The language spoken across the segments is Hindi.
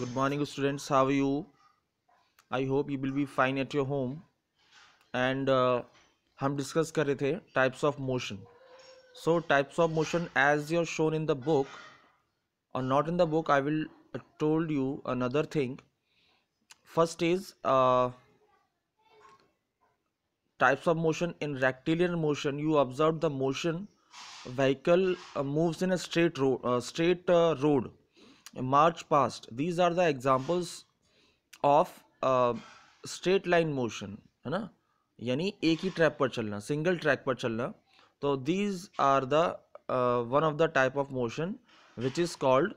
good morning students how are you i hope you will be fine at your home and uh, we discussed the types of motion so types of motion as you are shown in the book or not in the book i will uh, told you another thing first is uh, types of motion in rectilinear motion you observe the motion vehicle uh, moves in a straight road march past these are the examples of straight line motion है ना यानी एक ही ट्रैक पर चलना सिंगल ट्रैक पर चलना तो these are the one of the type of motion which is called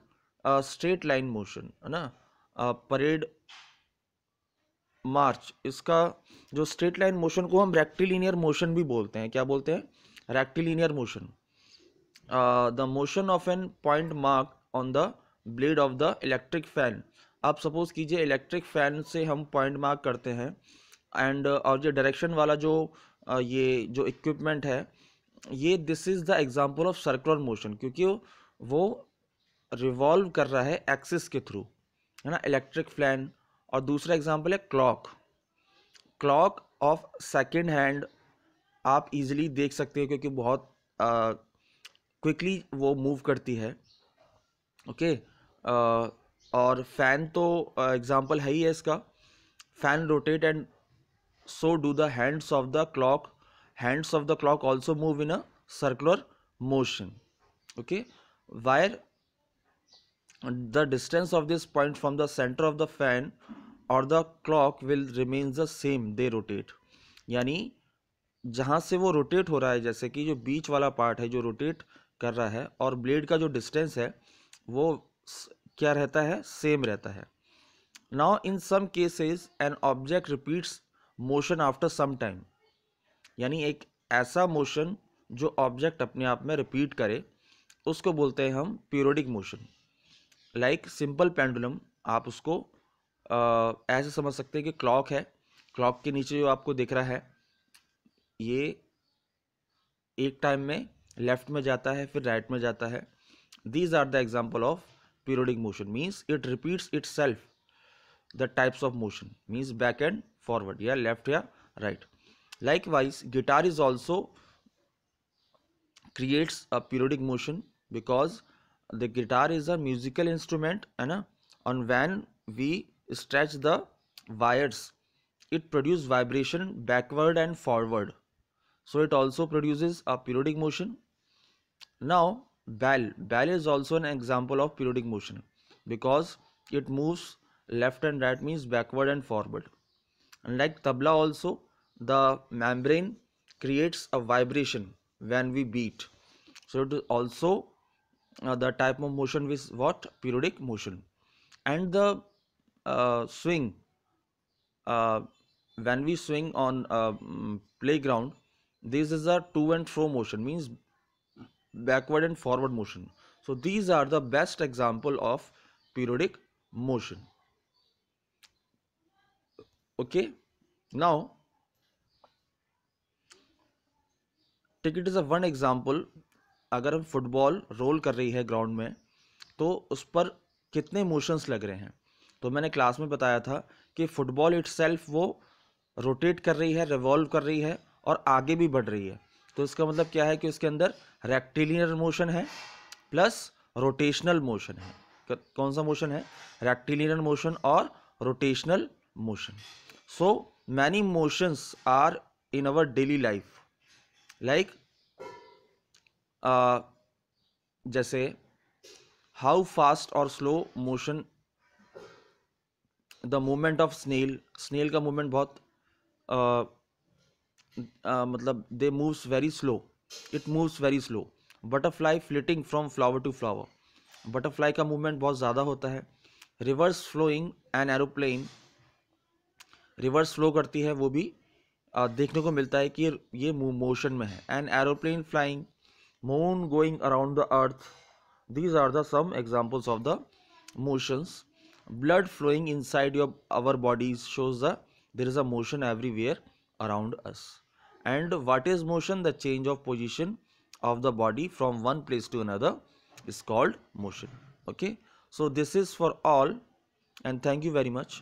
straight line motion है ना परेड uh, मार्च इसका जो स्ट्रेट लाइन मोशन को हम रेक्टिलीनियर मोशन भी बोलते हैं क्या बोलते हैं rectilinear motion the motion of an point mark on the blade of the electric fan आप सपोज कीजिए इलेक्ट्रिक फैन से हम पॉइंट मार्क करते हैं एंड और जो डायरेक्शन वाला जो ये जो इक्विपमेंट है ये this is the example of circular motion क्योंकि वो रिवॉल्व कर रहा है एक्सिस के थ्रू है ना इलेक्ट्रिक फैन और दूसरा एग्जांपल है clock clock of second hand आप इजीली देख सकते हो क्योंकि बहुत क्विकली वो मूव करती है ओके okay? और फ़ैन तो एग्ज़ाम्पल है ही है इसका fan rotate and so do the hands of the clock hands of the clock also move in a circular motion okay wire the distance of this point from the centre of the fan और the clock will remain the same they rotate यानी जहाँ से वो रोटेट हो रहा है जैसे कि जो बीच वाला पार्ट है जो रोटेट कर रहा है और ब्लेड का जो डिस्टेंस है वो क्या रहता है सेम रहता है now in some cases an object repeats motion after some time यानी एक ऐसा मोशन जो ऑब्जेक्ट अपने आप में रिपीट करे उसको बोलते हैं हम periodic motion like simple pendulum आप उसको आ, ऐसे समझ सकते हैं कि क्लॉक है क्लॉक के नीचे जो आपको दिख रहा है ये एक टाइम में लेफ़्ट में जाता है फिर राइट right में जाता है these are the example of periodic motion means it repeats itself the types of motion means back and forward yeah left yeah right likewise guitar is also creates a periodic motion because the guitar is a musical instrument and uh, on when we stretch the wires it produces vibration backward and forward so it also produces a periodic motion now Bell. Bell is also an example of periodic motion because it moves left and right means backward and forward and like tabla also the membrane creates a vibration when we beat so it is also uh, the type of motion is what periodic motion and the uh, swing uh, when we swing on uh, playground this is a to and fro motion means backward and forward motion. So these are the best example of periodic motion. Okay. Now, take it as a one example. अगर हम फुटबॉल रोल कर रही है ग्राउंड में तो उस पर कितने मोशंस लग रहे हैं तो मैंने क्लास में बताया था कि फुटबॉल इट वो रोटेट कर रही है रिवॉल्व कर रही है और आगे भी बढ़ रही है तो इसका मतलब क्या है कि उसके अंदर रेक्टिलियर मोशन है प्लस रोटेशनल मोशन है कौन सा मोशन है रेक्टिलियर मोशन और rotational motion so many motions are in our daily life like जैसे हाउ फास्ट और slow motion the movement of snail snail का मूवमेंट बहुत मतलब they moves very slow it moves very slow butterfly flitting from flower to flower butterfly का मूवमेंट बहुत ज़्यादा होता है rivers flowing an aeroplane reverse flow करती है वो भी देखने को मिलता है कि ये मोशन में है an aeroplane flying moon going around the earth these are the some examples of the motions blood flowing inside your our bodies shows the there is a motion everywhere around us and what is motion the change of position of the body from one place to another is called motion okay so this is for all and thank you very much